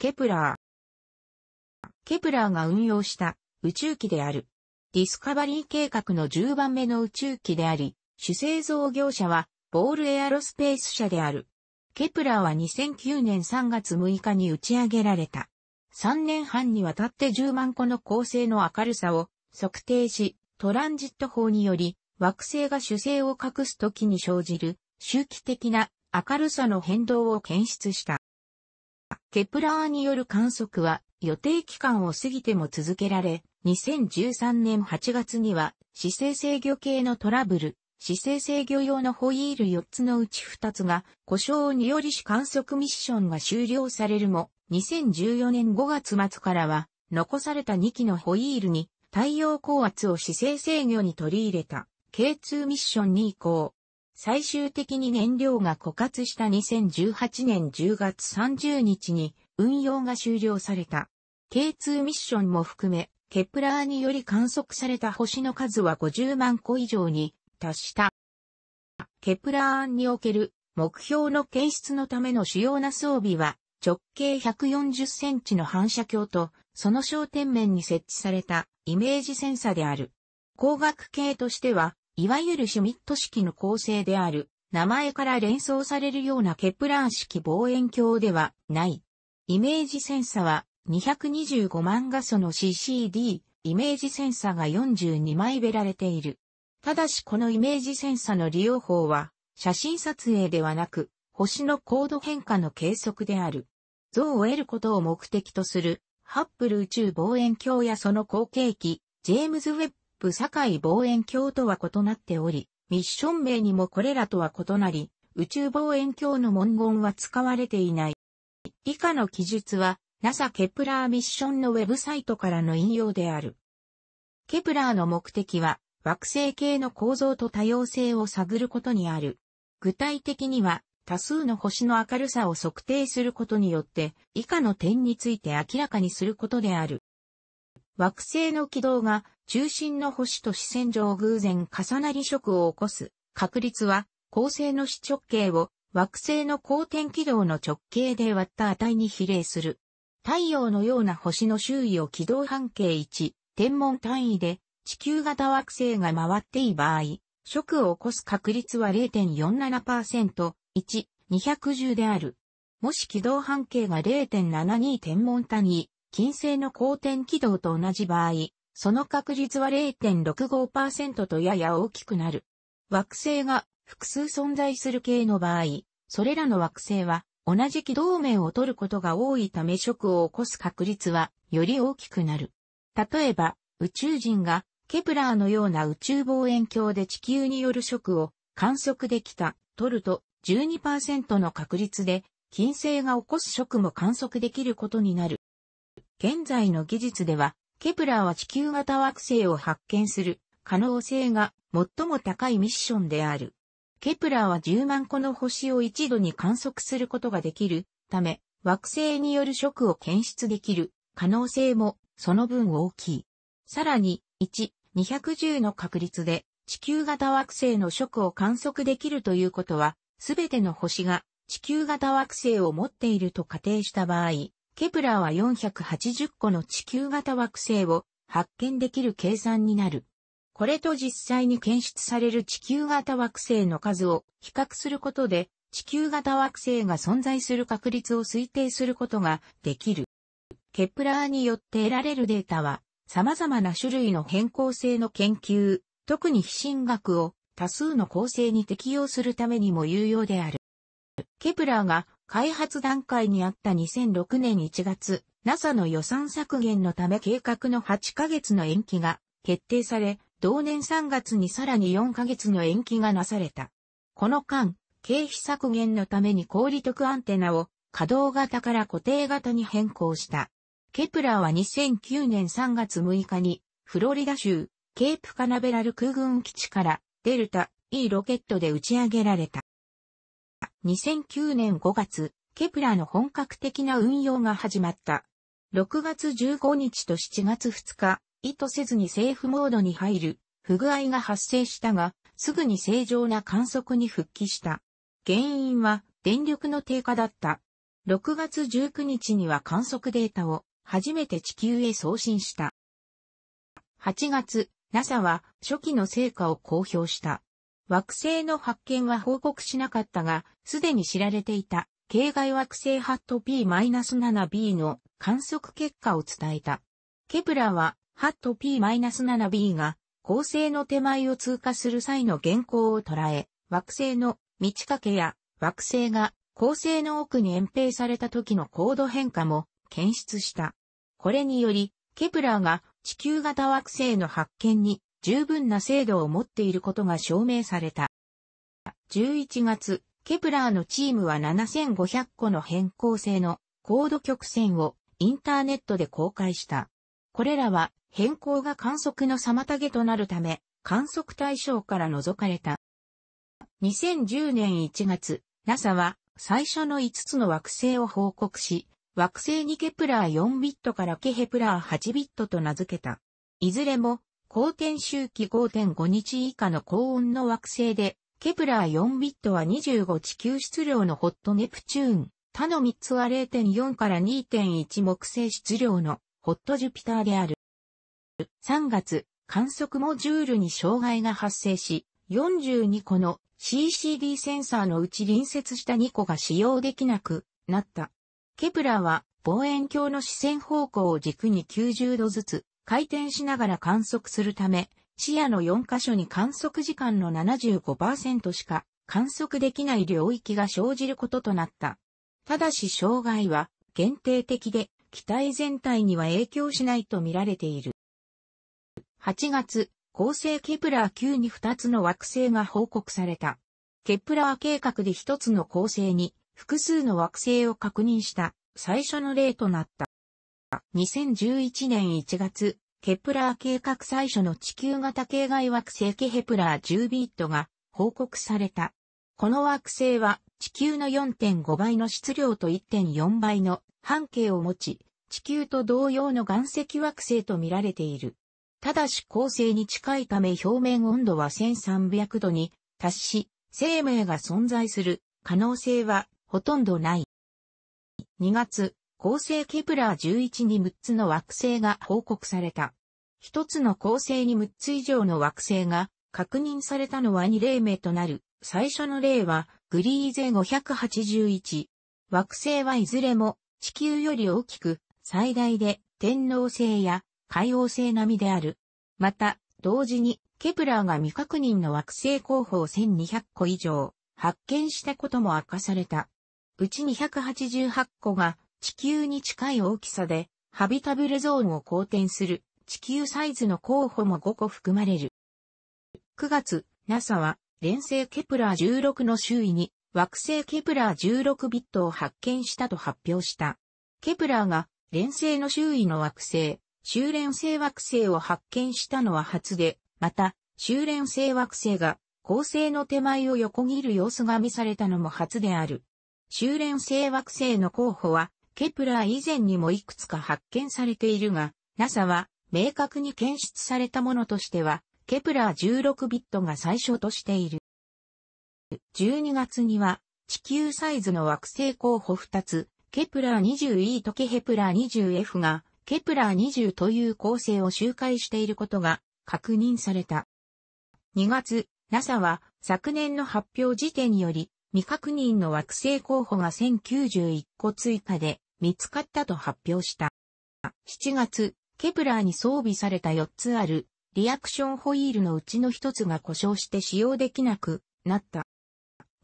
ケプラー。ケプラーが運用した宇宙機である。ディスカバリー計画の10番目の宇宙機であり、主製造業者はボールエアロスペース社である。ケプラーは2009年3月6日に打ち上げられた。3年半にわたって10万個の恒星の明るさを測定し、トランジット法により惑星が主星を隠す時に生じる周期的な明るさの変動を検出した。ケプラーによる観測は予定期間を過ぎても続けられ、2013年8月には、姿勢制御系のトラブル、姿勢制御用のホイール4つのうち2つが、故障によりし観測ミッションが終了されるも、2014年5月末からは、残された2機のホイールに、太陽高圧を姿勢制御に取り入れた、K2 ミッションに移行。最終的に燃料が枯渇した2018年10月30日に運用が終了された。K2 ミッションも含め、ケプラーにより観測された星の数は50万個以上に達した。ケプラーにおける目標の検出のための主要な装備は直径140センチの反射鏡とその焦点面に設置されたイメージセンサである。光学系としてはいわゆるシュミット式の構成である、名前から連想されるようなケプラー式望遠鏡ではない。イメージセンサは225万画素の CCD、イメージセンサが42枚べられている。ただしこのイメージセンサの利用法は、写真撮影ではなく、星の高度変化の計測である。像を得ることを目的とする、ハッブル宇宙望遠鏡やその後継機、ジェームズ・ウェッ部境望遠鏡とは異なっており、ミッション名にもこれらとは異なり、宇宙望遠鏡の文言は使われていない。以下の記述は、NASA ケプラーミッションのウェブサイトからの引用である。ケプラーの目的は、惑星系の構造と多様性を探ることにある。具体的には、多数の星の明るさを測定することによって、以下の点について明らかにすることである。惑星の軌道が中心の星と視線上偶然重なり色を起こす確率は、恒星の視直径を惑星の公転軌道の直径で割った値に比例する。太陽のような星の周囲を軌道半径1、天文単位で地球型惑星が回っていい場合、食を起こす確率は0.47%、1、210である。もし軌道半径が0.72天文単位、金星の公転軌道と同じ場合、その確率は0.65%とやや大きくなる。惑星が複数存在する系の場合、それらの惑星は同じ軌道面を取ることが多いため食を起こす確率はより大きくなる。例えば、宇宙人がケプラーのような宇宙望遠鏡で地球による食を観測できた、取ると12%の確率で金星が起こす食も観測できることになる。現在の技術ではケプラーは地球型惑星を発見する可能性が最も高いミッションである。ケプラーは10万個の星を一度に観測することができるため、惑星による食を検出できる可能性もその分大きい。さらに、1、210の確率で地球型惑星の食を観測できるということは、すべての星が地球型惑星を持っていると仮定した場合、ケプラーは480個の地球型惑星を発見できる計算になる。これと実際に検出される地球型惑星の数を比較することで、地球型惑星が存在する確率を推定することができる。ケプラーによって得られるデータは、様々な種類の変更性の研究、特に非進学を多数の構成に適用するためにも有用である。ケプラーが開発段階にあった2006年1月、NASA の予算削減のため計画の8ヶ月の延期が決定され、同年3月にさらに4ヶ月の延期がなされた。この間、経費削減のために氷徳アンテナを稼働型から固定型に変更した。ケプラーは2009年3月6日にフロリダ州ケープカナベラル空軍基地からデルタ E ロケットで打ち上げられた。2009年5月、ケプラの本格的な運用が始まった。6月15日と7月2日、意図せずにセーフモードに入る不具合が発生したが、すぐに正常な観測に復帰した。原因は電力の低下だった。6月19日には観測データを初めて地球へ送信した。8月、NASA は初期の成果を公表した。惑星の発見は報告しなかったが、すでに知られていた、系外惑星ハット P-7b の観測結果を伝えた。ケプラは、ハット P-7b が、恒星の手前を通過する際の現行を捉え、惑星の満ち欠けや惑星が恒星の奥に遠平された時の高度変化も検出した。これにより、ケプラーが地球型惑星の発見に十分な精度を持っていることが証明された。11月、ケプラーのチームは7500個の変更性の高度曲線をインターネットで公開した。これらは変更が観測の妨げとなるため、観測対象から除かれた。2010年1月、NASA は最初の5つの惑星を報告し、惑星にケプラー4ビットからケヘプラー8ビットと名付けた。いずれも光転周期5.5日以下の高温の惑星で、ケプラー4ビットは25地球質量のホットネプチューン、他の3つは0.4から2.1木星質量のホットジュピターである。3月、観測モジュールに障害が発生し、42個の CCD センサーのうち隣接した2個が使用できなくなった。ケプラーは望遠鏡の視線方向を軸に90度ずつ回転しながら観測するため、視野の4箇所に観測時間の75%しか観測できない領域が生じることとなった。ただし障害は限定的で機体全体には影響しないと見られている。8月、恒星ケプラー9に2つの惑星が報告された。ケプラー計画で1つの恒星に複数の惑星を確認した最初の例となった。2011年1月、ケプラー計画最初の地球型系外惑星ケヘプラー10ビットが報告された。この惑星は地球の4.5倍の質量と1.4倍の半径を持ち、地球と同様の岩石惑星と見られている。ただし恒星に近いため表面温度は1300度に達し、生命が存在する可能性はほとんどない。2月、恒星ケプラー11に6つの惑星が報告された。1つの恒星に6つ以上の惑星が確認されたのは2例目となる。最初の例はグリーゼ581。惑星はいずれも地球より大きく最大で天王星や海王星並みである。また、同時にケプラーが未確認の惑星候補を1200個以上発見したことも明かされた。うち288個が地球に近い大きさで、ハビタブルゾーンを好転する地球サイズの候補も5個含まれる。9月、NASA は、連星ケプラー16の周囲に惑星ケプラー16ビットを発見したと発表した。ケプラーが連星の周囲の惑星、修連星惑星を発見したのは初で、また、修連星惑星が恒星の手前を横切る様子が見されたのも初である。修連星惑星の候補は、ケプラー以前にもいくつか発見されているが、NASA は明確に検出されたものとしては、ケプラー16ビットが最初としている。12月には地球サイズの惑星候補2つ、ケプラー 20e とケヘプラー 20f が、ケプラー20という構成を周回していることが確認された。2月、NASA は昨年の発表時点により、未確認の惑星候補が1091個追加で見つかったと発表した。7月、ケプラーに装備された4つあるリアクションホイールのうちの1つが故障して使用できなくなった。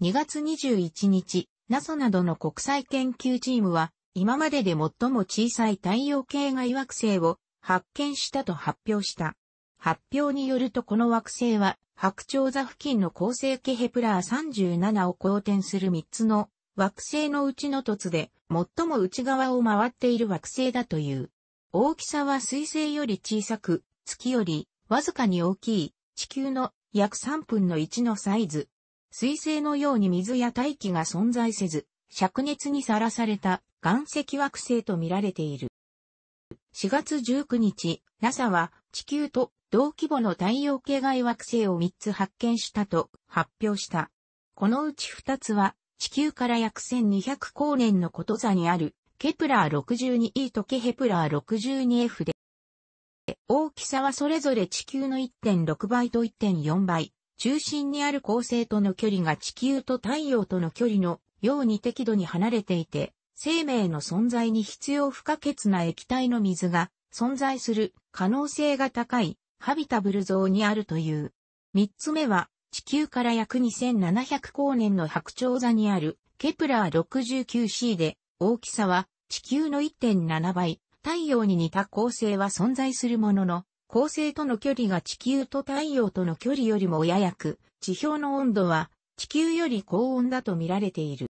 2月21日、NASA などの国際研究チームは、今までで最も小さい太陽系外惑星を発見したと発表した。発表によるとこの惑星は、白鳥座付近の恒星ケヘプラー37を公転する3つの惑星のうちの凸で、最も内側を回っている惑星だという。大きさは水星より小さく、月よりわずかに大きい地球の約3分の1のサイズ。水星のように水や大気が存在せず、灼熱にさらされた岩石惑星と見られている。4月19日、NASA は地球と同規模の太陽系外惑星を3つ発見したと発表した。このうち2つは地球から約1200光年のこと座にある、ケプラー 62E とケヘプラー 62F で、大きさはそれぞれ地球の1.6倍と1.4倍、中心にある恒星との距離が地球と太陽との距離のように適度に離れていて、生命の存在に必要不可欠な液体の水が存在する可能性が高いハビタブルゾーンにあるという。三つ目は地球から約2700光年の白鳥座にあるケプラー 69c で、大きさは地球の1.7倍、太陽に似た恒星は存在するものの、恒星との距離が地球と太陽との距離よりもややく、地表の温度は地球より高温だと見られている。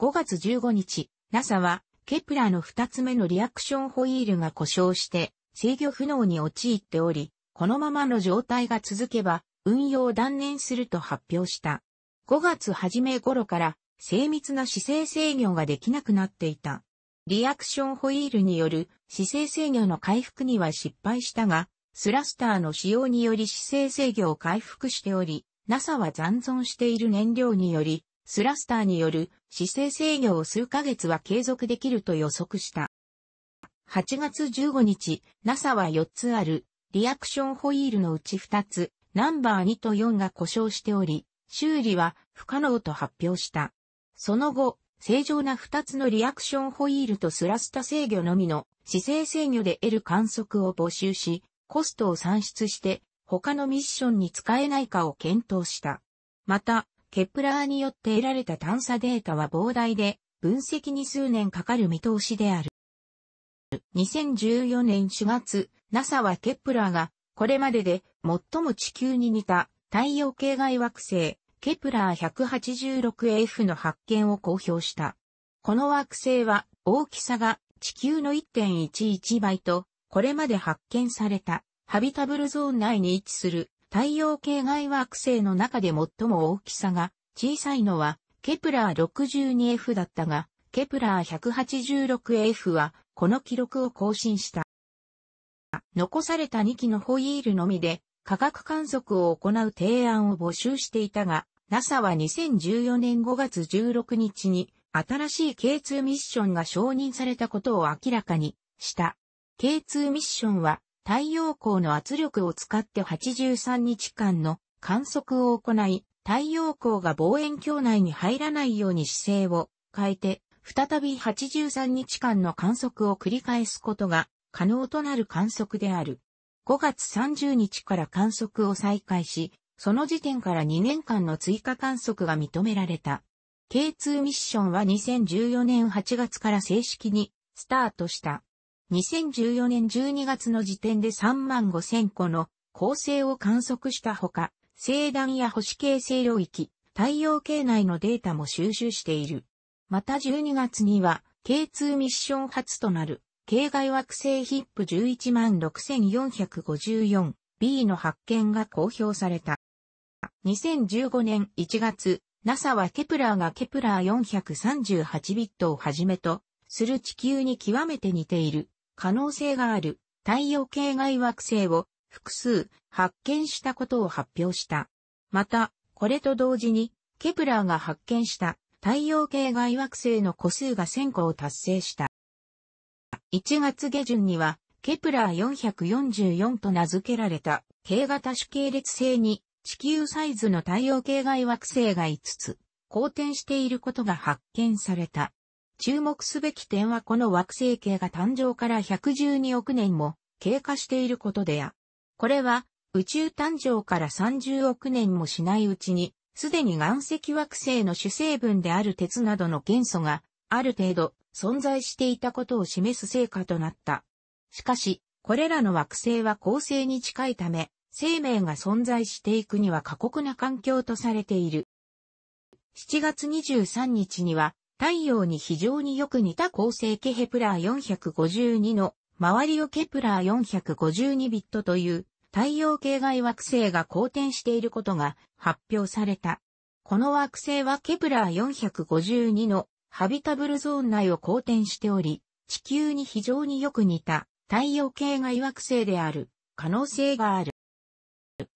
5月15日、NASA は、ケプラーの2つ目のリアクションホイールが故障して、制御不能に陥っており、このままの状態が続けば、運用を断念すると発表した。5月初め頃から精密な姿勢制御ができなくなっていた。リアクションホイールによる姿勢制御の回復には失敗したが、スラスターの使用により姿勢制御を回復しており、NASA は残存している燃料により、スラスターによる姿勢制御を数ヶ月は継続できると予測した。8月15日、NASA は4つあるリアクションホイールのうち2つ、ナンバー2と4が故障しており、修理は不可能と発表した。その後、正常な2つのリアクションホイールとスラスタ制御のみの姿勢制御で得る観測を募集し、コストを算出して他のミッションに使えないかを検討した。また、ケプラーによって得られた探査データは膨大で、分析に数年かかる見通しである。2014年4月、NASA はケプラーがこれまでで最も地球に似た太陽系外惑星、ケプラー 186AF の発見を公表した。この惑星は大きさが地球の1.11倍と、これまで発見されたハビタブルゾーン内に位置する太陽系外惑星の中で最も大きさが小さいのはケプラー 62F だったが、ケプラー 186AF はこの記録を更新した。残された2機のホイールのみで科学観測を行う提案を募集していたが、NASA は2014年5月16日に新しい K2 ミッションが承認されたことを明らかにした。K2 ミッションは太陽光の圧力を使って83日間の観測を行い、太陽光が望遠鏡内に入らないように姿勢を変えて、再び83日間の観測を繰り返すことが可能となる観測である。5月30日から観測を再開し、その時点から2年間の追加観測が認められた。K2 ミッションは2014年8月から正式にスタートした。2014年12月の時点で3万5000個の恒星を観測したほか、星団や星形成領域、太陽系内のデータも収集している。また12月には、K2 ミッション初となる系外惑星ヒップ116,454 B の発見が公表された。2015年1月、NASA はケプラーがケプラー438ビットをはじめとする地球に極めて似ている可能性がある太陽系外惑星を複数発見したことを発表した。また、これと同時にケプラーが発見した太陽系外惑星の個数が1000個を達成した。1月下旬には、ケプラー444と名付けられた、系型主系列星に、地球サイズの太陽系外惑星が5つ、公転していることが発見された。注目すべき点はこの惑星系が誕生から112億年も経過していることでや。これは宇宙誕生から30億年もしないうちに、すでに岩石惑星の主成分である鉄などの元素がある程度存在していたことを示す成果となった。しかし、これらの惑星は恒星に近いため、生命が存在していくには過酷な環境とされている。7月23日には、太陽に非常によく似た恒星ケヘプラー452の周りをケプラー452ビットという太陽系外惑星が公転していることが発表された。この惑星はケプラー452のハビタブルゾーン内を公転しており、地球に非常によく似た太陽系外惑星である可能性がある。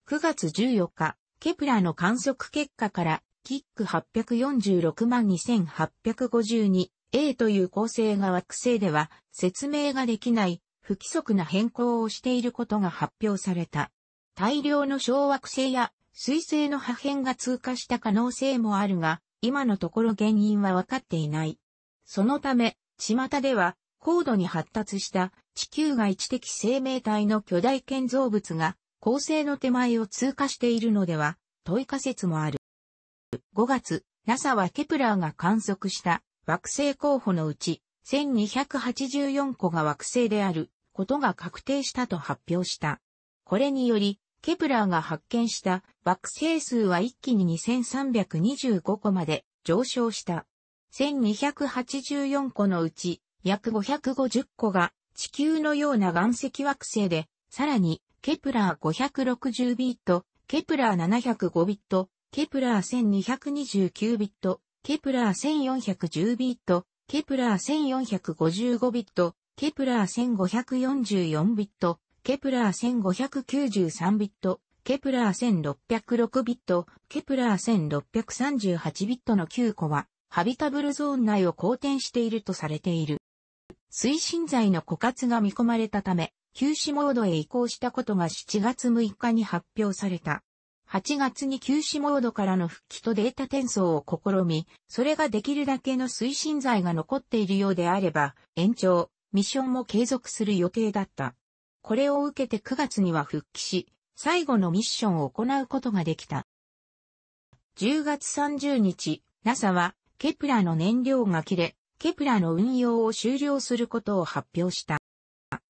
9月14日、ケプラの観測結果からキック846万 2852A という構成が惑星では説明ができない不規則な変更をしていることが発表された。大量の小惑星や水星の破片が通過した可能性もあるが、今のところ原因は分かっていない。そのため、巷では、高度に発達した地球外知的生命体の巨大建造物が、恒星の手前を通過しているのでは、問い仮説もある。5月、NASA はケプラーが観測した惑星候補のうち、1284個が惑星であることが確定したと発表した。これにより、ケプラーが発見した惑星数は一気に2325個まで上昇した。1284個のうち約550個が地球のような岩石惑星で、さらにケプラー560ビット、ケプラー705ビット、ケプラー1229ビット、ケプラー1410ビット、ケプラー1455ビット、ケプラー1544ビット、ケプラー1593ビット、ケプラー1606ビット、ケプラー1638ビットの9個は、ハビタブルゾーン内を公転しているとされている。推進剤の枯渇が見込まれたため、休止モードへ移行したことが7月6日に発表された。8月に休止モードからの復帰とデータ転送を試み、それができるだけの推進剤が残っているようであれば、延長、ミッションも継続する予定だった。これを受けて9月には復帰し、最後のミッションを行うことができた。10月30日、NASA は、ケプラの燃料が切れ、ケプラの運用を終了することを発表した。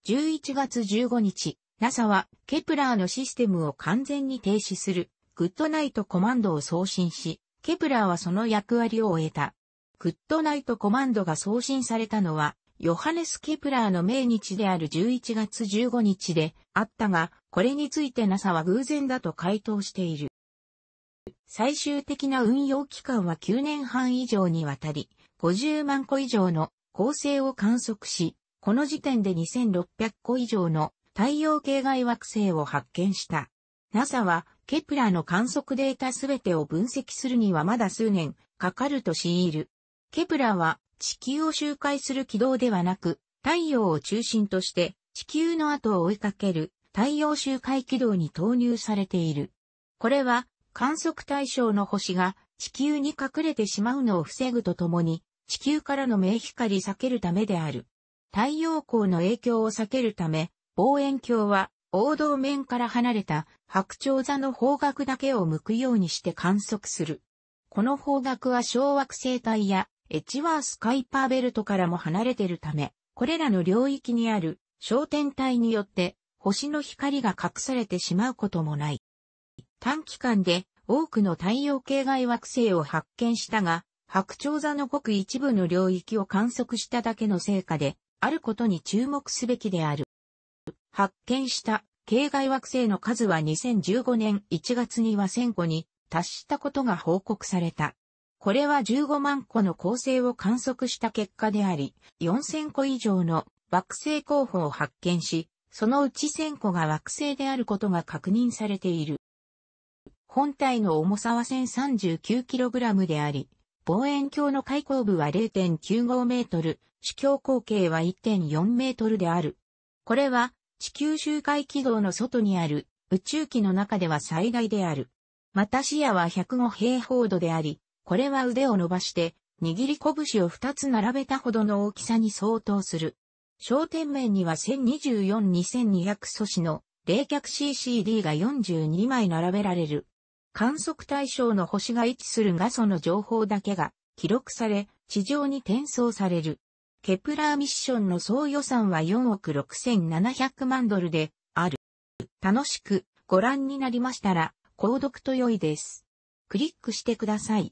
11月15日、NASA は、ケプラーのシステムを完全に停止する、グッドナイトコマンドを送信し、ケプラーはその役割を終えた。グッドナイトコマンドが送信されたのは、ヨハネス・ケプラーの命日である11月15日であったが、これについて NASA は偶然だと回答している。最終的な運用期間は9年半以上にわたり、50万個以上の恒星を観測し、この時点で2600個以上の太陽系外惑星を発見した。NASA は、ケプラーの観測データすべてを分析するにはまだ数年かかると強いる。ケプラは地球を周回する軌道ではなく、太陽を中心として地球の後を追いかける太陽周回軌道に投入されている。これは観測対象の星が地球に隠れてしまうのを防ぐとともに、地球からの明光避けるためである。太陽光の影響を避けるため、望遠鏡は王道面から離れた白鳥座の方角だけを向くようにして観測する。この方角は小惑星帯やエチワースカイパーベルトからも離れているため、これらの領域にある小天体によって星の光が隠されてしまうこともない。短期間で多くの太陽系外惑星を発見したが、白鳥座のごく一部の領域を観測しただけの成果で、あることに注目すべきである。発見した系外惑星の数は2015年1月には1 0 0個に達したことが報告された。これは15万個の恒星を観測した結果であり、4000個以上の惑星候補を発見し、そのうち1000個が惑星であることが確認されている。本体の重さは 1039kg であり、望遠鏡の開口部は0.95メートル、主教口径は1.4メートルである。これは地球周回軌道の外にある宇宙機の中では最大である。また視野は105平方度であり、これは腕を伸ばして、握り拳を2つ並べたほどの大きさに相当する。焦点面には1024-2200素子の冷却 CCD が42枚並べられる。観測対象の星が位置する画素の情報だけが記録され、地上に転送される。ケプラーミッションの総予算は4億6700万ドルである。楽しくご覧になりましたら、購読と良いです。クリックしてください。